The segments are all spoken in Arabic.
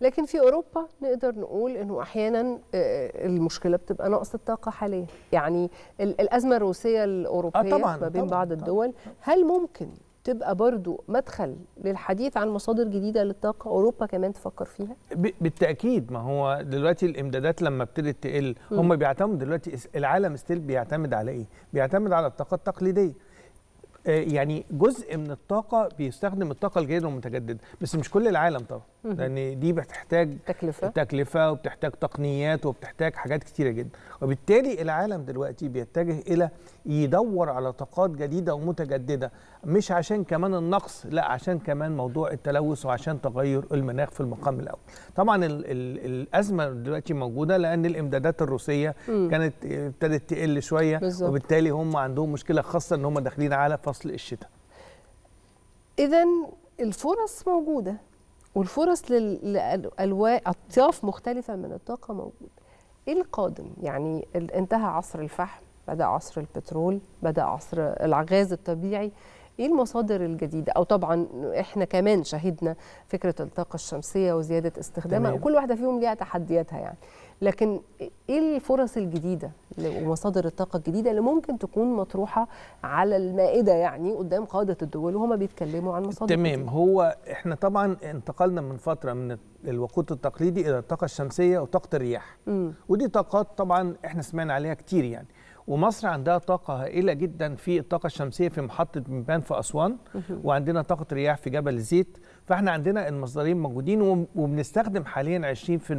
لكن في اوروبا نقدر نقول انه احيانا آه، المشكله بتبقى نقص الطاقه حاليا يعني الازمه الروسيه الاوروبيه آه طبعاً ما بين طبعاً بعض الدول طبعاً هل ممكن تبقى برضو مدخل للحديث عن مصادر جديدة للطاقة أوروبا كمان تفكر فيها؟ بالتأكيد ما هو دلوقتي الإمدادات لما ابتدت تقل هم بيعتمدوا دلوقتي العالم ستيل بيعتمد على إيه؟ بيعتمد على الطاقة التقليدية آه، يعني جزء من الطاقه بيستخدم الطاقه الجيده والمتجدده بس مش كل العالم طبعا لان يعني دي بتحتاج تكلفه تكلفه وبتحتاج تقنيات وبتحتاج حاجات كتيره جدا وبالتالي العالم دلوقتي بيتجه الى يدور على طاقات جديده ومتجدده مش عشان كمان النقص لا عشان كمان موضوع التلوث وعشان تغير المناخ في المقام الاول طبعا الـ الـ الازمه دلوقتي موجوده لان الامدادات الروسيه م. كانت ابتدت تقل شويه بالزبط. وبالتالي هم عندهم مشكله خاصه ان هم داخلين على فصل الشتاء اذا الفرص موجوده والفرص لألواء أطياف مختلفة من الطاقة موجودة إيه القادم يعني انتهى عصر الفحم بدأ عصر البترول بدأ عصر الغاز الطبيعي ايه المصادر الجديده او طبعا احنا كمان شهدنا فكره الطاقه الشمسيه وزياده استخدامها وكل واحده فيهم ليها تحدياتها يعني لكن ايه الفرص الجديده ومصادر الطاقه الجديده اللي ممكن تكون مطروحه على المائده يعني قدام قاده الدول وهما بيتكلموا عن مصادر تمام الجديدة. هو احنا طبعا انتقلنا من فتره من الوقود التقليدي الى الطاقه الشمسيه وطاقه الرياح م. ودي طاقات طبعا احنا سمعنا عليها كتير يعني ومصر عندها طاقة هائلة جدا في الطاقة الشمسية في محطة بنبان في أسوان وعندنا طاقة رياح في جبل الزيت فاحنا عندنا المصدرين موجودين وبنستخدم حاليا 20%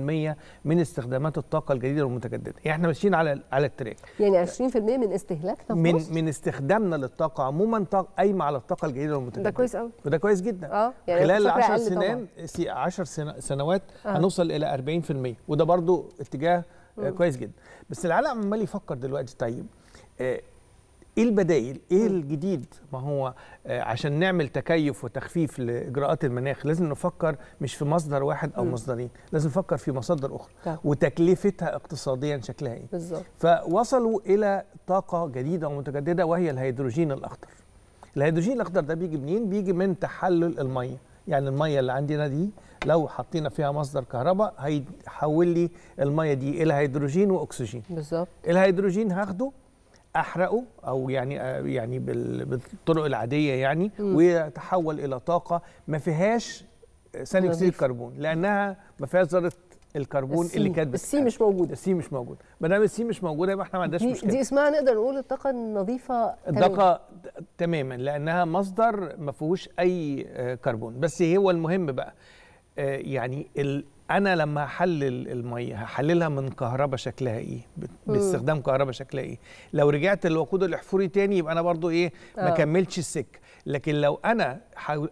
من استخدامات الطاقة الجديدة والمتجددة يعني احنا ماشيين على على التراك يعني 20% من استهلاكنا من مصر؟ من استخدامنا للطاقة عموما قايمة على الطاقة الجديدة والمتجددة ده كويس قوي وده كويس جدا اه يعني خلال 10 سنين 10 سنوات آه. هنوصل إلى 40% وده برضو اتجاه آه، كويس جدا بس العالم عمال يفكر دلوقتي طيب آه، ايه البدائل ايه الجديد ما هو آه، عشان نعمل تكيف وتخفيف لاجراءات المناخ لازم نفكر مش في مصدر واحد او مصدرين لازم نفكر في مصادر اخرى طيب. وتكلفتها اقتصاديا شكلها ايه بالظبط فوصلوا الى طاقه جديده ومتجدده وهي الهيدروجين الاخضر الهيدروجين الاخضر ده بيجي منين بيجي من تحلل الميه يعني الميه اللي عندنا دي لو حطينا فيها مصدر كهرباء هيحول لي الميه دي الى هيدروجين واكسجين بالظبط الهيدروجين هاخده احرقه او يعني يعني بالطرق العاديه يعني م. ويتحول الى طاقه ما فيهاش ثاني اكسيد الكربون لانها ما فيهاش ذره الكربون السي. اللي كانت السي مش موجوده السي مش موجوده ما دام السي مش موجوده يبقى احنا ما عندناش مشكله دي اسمها نقدر نقول الطاقه النظيفه الطاقه تماما لانها مصدر ما فيهوش اي آه، كربون بس هو المهم بقى آه، يعني ال انا لما هحلل الميه هحللها من كهرباء شكلها ايه باستخدام كهرباء شكلها ايه لو رجعت للوقود الاحفوري تاني يبقى انا برضو ايه ما آه. كملتش السك لكن لو انا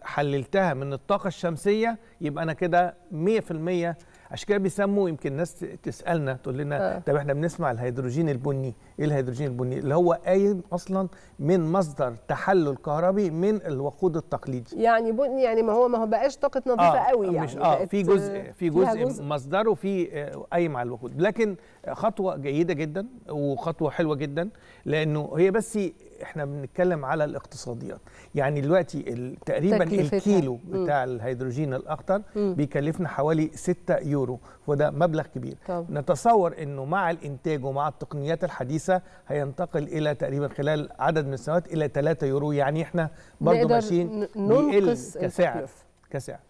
حللتها من الطاقه الشمسيه يبقى انا كده 100% عشان كده بيسموا يمكن ناس تسالنا تقول لنا آه. طب احنا بنسمع الهيدروجين البني ايه الهيدروجين البني اللي هو قايم اصلا من مصدر تحلل كهربي من الوقود التقليدي يعني بني يعني ما هو ما هو بقاش طاقه نظيفه آه قوي يعني مش اه في جزء في جزء, جزء مصدره في آه، قايم على الوقود لكن خطوه جيده جدا وخطوه حلوه جدا لانه هي بس احنا بنتكلم على الاقتصاديات يعني دلوقتي تقريبا الكيلو م. بتاع الهيدروجين الاخضر بيكلفنا حوالي 6 يورو وده مبلغ كبير طب. نتصور انه مع الانتاج ومع التقنيات الحديثه هينتقل الى تقريبا خلال عدد من السنوات الى 3 يورو يعني احنا برضه ماشيين ننقص كسعر كسعر